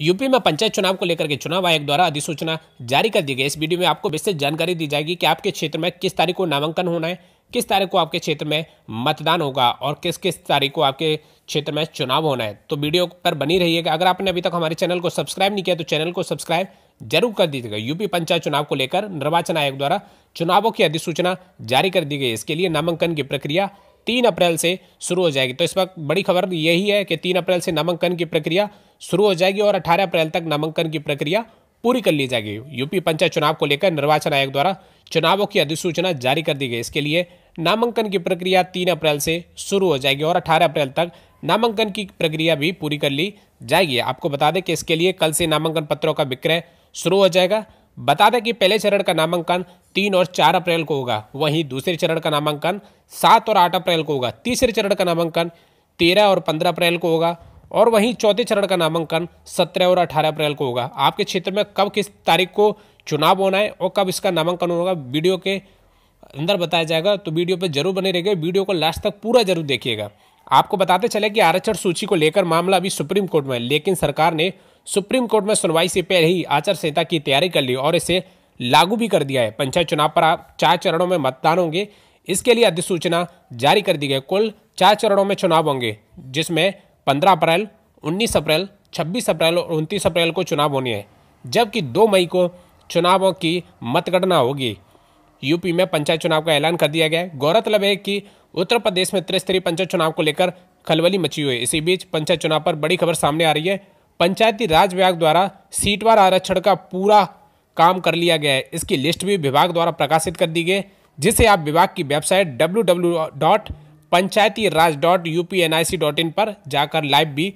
UP में पंचायत चुनाव को लेकर के चुनाव आयोग द्वारा अधिसूचना जारी कर दी गई इस वीडियो में आपको विस्तृत जानकारी दी जाएगी कि आपके क्षेत्र में किस तारीख को नामांकन होना है किस तारीख को आपके क्षेत्र में मतदान होगा और किस किस तारीख को आपके क्षेत्र में चुनाव होना है तो वीडियो पर बनी रहिएगा अगर आपने अभी तक हमारे चैनल को सब्सक्राइब नहीं किया तो चैनल को सब्सक्राइब जरूर कर दीजिएगा यूपी पंचायत चुनाव को लेकर निर्वाचन आयोग द्वारा चुनावों की अधिसूचना जारी कर दी गई इसके लिए नामांकन की प्रक्रिया तीन अप्रैल से शुरू हो जाएगी तो इस वक्त बड़ी खबर यही है कि तीन अप्रैल से नामांकन की प्रक्रिया शुरू हो जाएगी और अठारह अप्रैल तक नामांकन की प्रक्रिया पूरी कर ली जाएगी यूपी पंचायत चुनाव को लेकर निर्वाचन आयोग द्वारा चुनावों की अधिसूचना जारी कर दी गई इसके लिए नामांकन की प्रक्रिया तीन अप्रैल से शुरू हो जाएगी और अठारह अप्रैल तक नामांकन की प्रक्रिया भी पूरी कर ली जाएगी आपको बता दें कि इसके लिए कल से नामांकन पत्रों का विक्रय शुरू हो जाएगा बता दें कि पहले चरण का नामांकन तीन और चार अप्रैल को होगा वहीं दूसरे चरण का नामांकन सात और आठ अप्रैल को होगा तीसरे चरण का नामांकन तेरह और पंद्रह अप्रैल को होगा और वहीं चौथे चरण का नामांकन सत्रह और अठारह अप्रैल को होगा आपके क्षेत्र में कब किस तारीख को चुनाव होना है और कब इसका नामांकन होगा वीडियो के अंदर बताया जाएगा तो वीडियो पर जरूर बने रहिएगा वीडियो को लास्ट तक पूरा जरूर देखिएगा आपको बताते चले कि आरक्षण सूची को लेकर मामला अभी सुप्रीम कोर्ट में लेकिन सरकार ने सुप्रीम कोर्ट में सुनवाई से पहले ही आचार संहिता की तैयारी कर ली और इसे लागू भी कर दिया है पंचायत चुनाव पर आप चार चरणों में मतदान होंगे इसके लिए अधिसूचना जारी कर दी गई कुल चार चरणों में चुनाव होंगे जिसमें पंद्रह अप्रैल उन्नीस अप्रैल छब्बीस अप्रैल और उनतीस अप्रैल को चुनाव होने हैं जबकि दो मई को चुनावों की मतगणना होगी यूपी में पंचायत चुनाव का ऐलान कर दिया गया है गौरतलब है कि उत्तर प्रदेश में त्रिस्तरीय पंचायत चुनाव को लेकर खलबली मची हुई है इसी बीच पंचायत चुनाव पर बड़ी खबर सामने आ रही है पंचायती राज विभाग द्वारा सीटवार आरक्षण का पूरा काम कर लिया गया है इसकी लिस्ट भी विभाग द्वारा प्रकाशित कर दी गई जिसे आप विभाग की website W W dot Panchayati Raj dot U P N I C dot in पर जाकर लाइव भी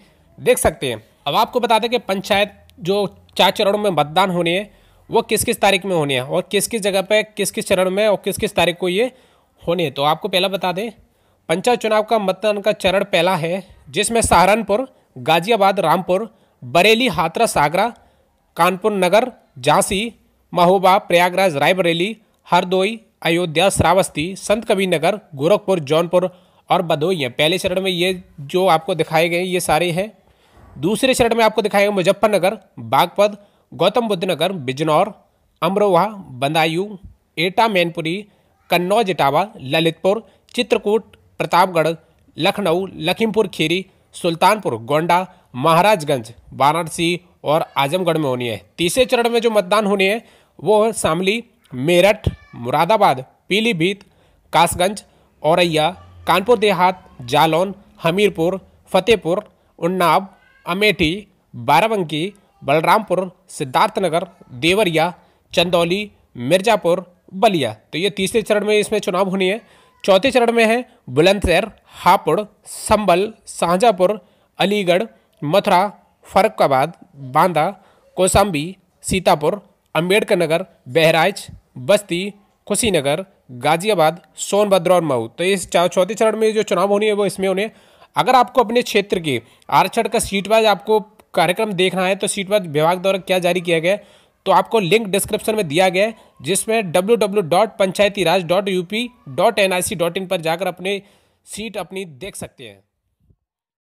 देख सकते हैं अब आपको बता दें कि पंचायत जो चार चरणों में मतदान होने हैं वो किस किस तारीख में होने हैं और किस किस जगह पर किस किस चरण में और किस किस तारीख को ये होने तो आपको पहला बता दें पंचायत चुनाव का मतदान का चरण पहला है जिसमें सहारनपुर गाजियाबाद रामपुर बरेली हाथरस सागरा कानपुर नगर झांसी महोबा प्रयागराज रायबरेली हरदोई अयोध्या श्रावस्ती संत कबीर नगर गोरखपुर जौनपुर और बदोई हैं पहले चरण में ये जो आपको दिखाए गए ये सारे हैं दूसरे चरण में आपको दिखाए गए मुजफ्फरनगर बागपत गौतम बुद्ध नगर बिजनौर अमरोहा बंदायू एटा मैनपुरी कन्नौज इटावा ललितपुर चित्रकूट प्रतापगढ़ लखनऊ लखीमपुर खीरी सुल्तानपुर गोंडा महाराजगंज वाराणसी और आजमगढ़ में होनी है तीसरे चरण में जो मतदान होने हैं वो है शामली मेरठ मुरादाबाद पीलीभीत कासगंज औरैया कानपुर देहात जालौन हमीरपुर फतेहपुर उन्नाव अमेठी बाराबंकी बलरामपुर सिद्धार्थनगर देवरिया चंदौली मिर्ज़ापुर बलिया तो ये तीसरे चरण में इसमें चुनाव होनी है चौथे चरण में है बुलंदशहर हापुड़ संबल शाहजहाँपुर अलीगढ़ मथुरा फरुखाबाद बांदा कोसाम्बी सीतापुर अम्बेडकर नगर बहराइच बस्ती कुशीनगर गाजियाबाद सोनभद्र और मऊ तो इस चौथे चरण में जो चुनाव होनी है वो इसमें होने अगर आपको अपने क्षेत्र के आरक्षण का सीट वाइज आपको कार्यक्रम देखना है तो सीट वाइज विभाग द्वारा क्या जारी किया गया है तो आपको लिंक डिस्क्रिप्शन में दिया गया है जिसमें W W dot Panchayati Raj dot U P dot N I C dot in पर जाकर अपनी सीट अपनी देख सकते हैं